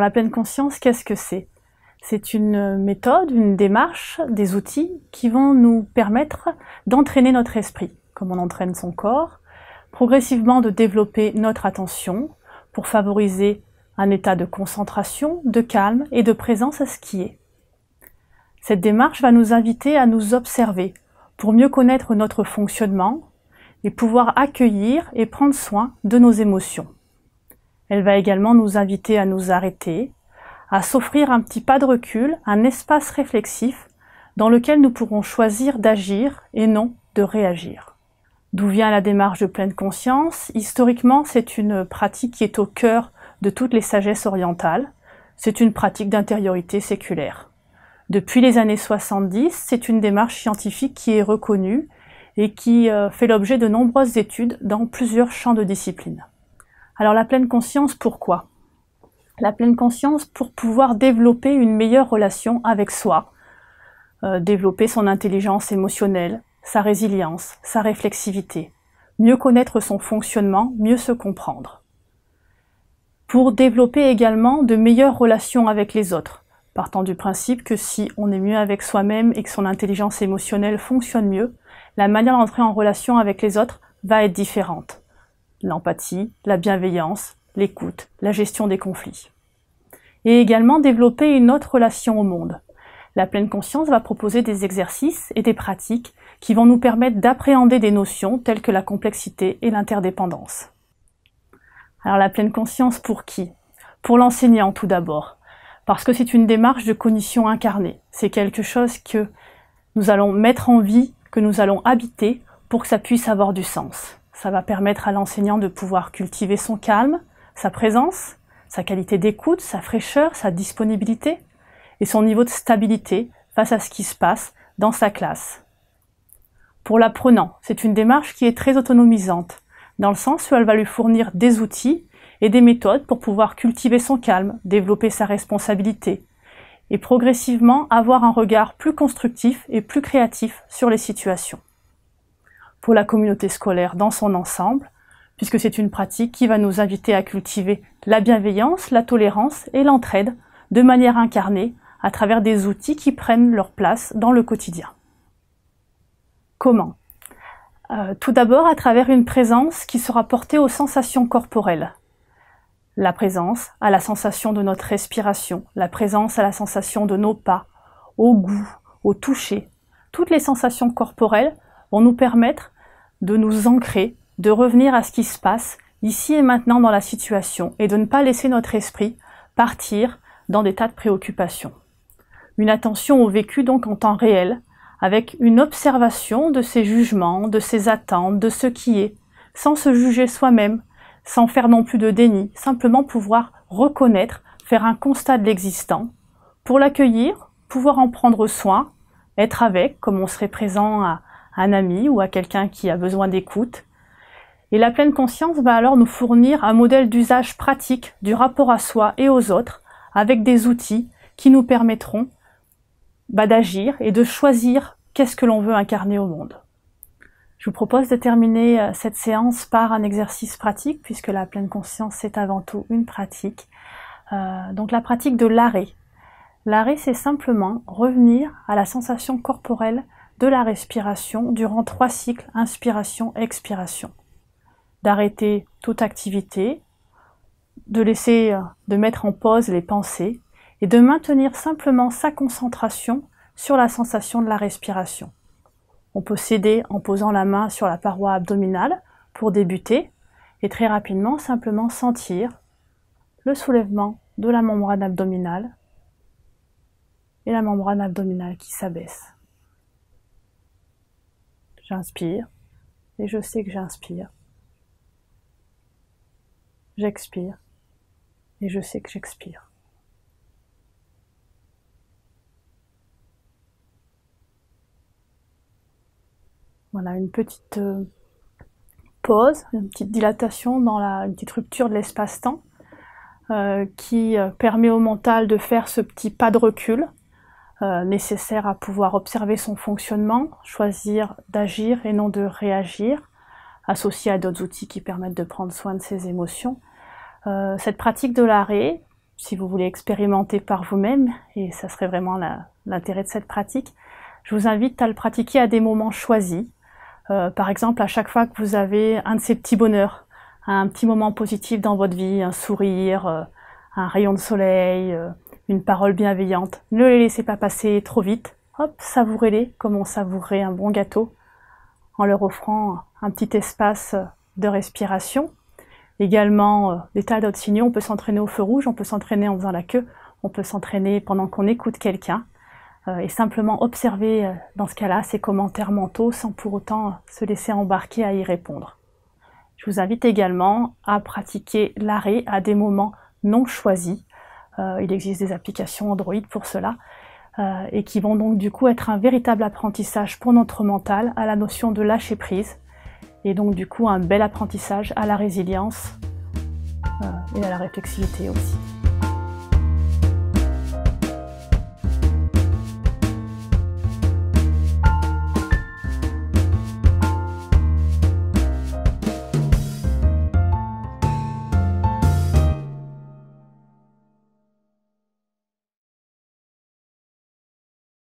la pleine conscience, qu'est-ce que c'est C'est une méthode, une démarche, des outils qui vont nous permettre d'entraîner notre esprit, comme on entraîne son corps, progressivement de développer notre attention pour favoriser un état de concentration, de calme et de présence à ce qui est. Cette démarche va nous inviter à nous observer pour mieux connaître notre fonctionnement et pouvoir accueillir et prendre soin de nos émotions. Elle va également nous inviter à nous arrêter, à s'offrir un petit pas de recul, un espace réflexif dans lequel nous pourrons choisir d'agir et non de réagir. D'où vient la démarche de pleine conscience Historiquement, c'est une pratique qui est au cœur de toutes les sagesses orientales. C'est une pratique d'intériorité séculaire. Depuis les années 70, c'est une démarche scientifique qui est reconnue et qui euh, fait l'objet de nombreuses études dans plusieurs champs de discipline. Alors la pleine conscience, pourquoi La pleine conscience pour pouvoir développer une meilleure relation avec soi, euh, développer son intelligence émotionnelle, sa résilience, sa réflexivité, mieux connaître son fonctionnement, mieux se comprendre. Pour développer également de meilleures relations avec les autres, partant du principe que si on est mieux avec soi-même et que son intelligence émotionnelle fonctionne mieux, la manière d'entrer en relation avec les autres va être différente l'empathie, la bienveillance, l'écoute, la gestion des conflits. Et également développer une autre relation au monde. La pleine conscience va proposer des exercices et des pratiques qui vont nous permettre d'appréhender des notions telles que la complexité et l'interdépendance. Alors la pleine conscience pour qui Pour l'enseignant tout d'abord, parce que c'est une démarche de cognition incarnée. C'est quelque chose que nous allons mettre en vie, que nous allons habiter pour que ça puisse avoir du sens. Ça va permettre à l'enseignant de pouvoir cultiver son calme, sa présence, sa qualité d'écoute, sa fraîcheur, sa disponibilité et son niveau de stabilité face à ce qui se passe dans sa classe. Pour l'apprenant, c'est une démarche qui est très autonomisante, dans le sens où elle va lui fournir des outils et des méthodes pour pouvoir cultiver son calme, développer sa responsabilité, et progressivement avoir un regard plus constructif et plus créatif sur les situations pour la communauté scolaire dans son ensemble, puisque c'est une pratique qui va nous inviter à cultiver la bienveillance, la tolérance et l'entraide de manière incarnée à travers des outils qui prennent leur place dans le quotidien. Comment euh, Tout d'abord à travers une présence qui sera portée aux sensations corporelles. La présence à la sensation de notre respiration, la présence à la sensation de nos pas, au goût, au toucher. Toutes les sensations corporelles vont nous permettre de nous ancrer, de revenir à ce qui se passe ici et maintenant dans la situation et de ne pas laisser notre esprit partir dans des tas de préoccupations. Une attention au vécu donc en temps réel, avec une observation de ses jugements, de ses attentes, de ce qui est, sans se juger soi-même, sans faire non plus de déni, simplement pouvoir reconnaître, faire un constat de l'existant, pour l'accueillir, pouvoir en prendre soin, être avec, comme on serait présent à un ami ou à quelqu'un qui a besoin d'écoute. Et la pleine conscience va alors nous fournir un modèle d'usage pratique du rapport à soi et aux autres avec des outils qui nous permettront bah, d'agir et de choisir qu'est-ce que l'on veut incarner au monde. Je vous propose de terminer euh, cette séance par un exercice pratique puisque la pleine conscience c'est avant tout une pratique. Euh, donc la pratique de l'arrêt. L'arrêt, c'est simplement revenir à la sensation corporelle de la respiration durant trois cycles inspiration-expiration. D'arrêter toute activité, de laisser, euh, de mettre en pause les pensées et de maintenir simplement sa concentration sur la sensation de la respiration. On peut céder en posant la main sur la paroi abdominale pour débuter et très rapidement simplement sentir le soulèvement de la membrane abdominale et la membrane abdominale qui s'abaisse. J'inspire et je sais que j'inspire. J'expire et je sais que j'expire. Voilà, une petite euh, pause, une petite dilatation dans la, petite rupture de l'espace-temps euh, qui euh, permet au mental de faire ce petit pas de recul euh, nécessaire à pouvoir observer son fonctionnement, choisir d'agir et non de réagir, associé à d'autres outils qui permettent de prendre soin de ses émotions. Euh, cette pratique de l'arrêt, si vous voulez expérimenter par vous-même, et ça serait vraiment l'intérêt de cette pratique, je vous invite à le pratiquer à des moments choisis. Euh, par exemple, à chaque fois que vous avez un de ces petits bonheurs, un petit moment positif dans votre vie, un sourire, un rayon de soleil, une parole bienveillante. Ne les laissez pas passer trop vite. Hop, savourez-les comme on savourerait un bon gâteau en leur offrant un petit espace de respiration. Également, euh, des tas d'autres signaux. On peut s'entraîner au feu rouge, on peut s'entraîner en faisant la queue, on peut s'entraîner pendant qu'on écoute quelqu'un. Euh, et simplement observer, euh, dans ce cas-là, ces commentaires mentaux sans pour autant se laisser embarquer à y répondre. Je vous invite également à pratiquer l'arrêt à des moments non choisis euh, il existe des applications Android pour cela, euh, et qui vont donc du coup être un véritable apprentissage pour notre mental à la notion de lâcher prise, et donc du coup un bel apprentissage à la résilience euh, et à la réflexivité aussi.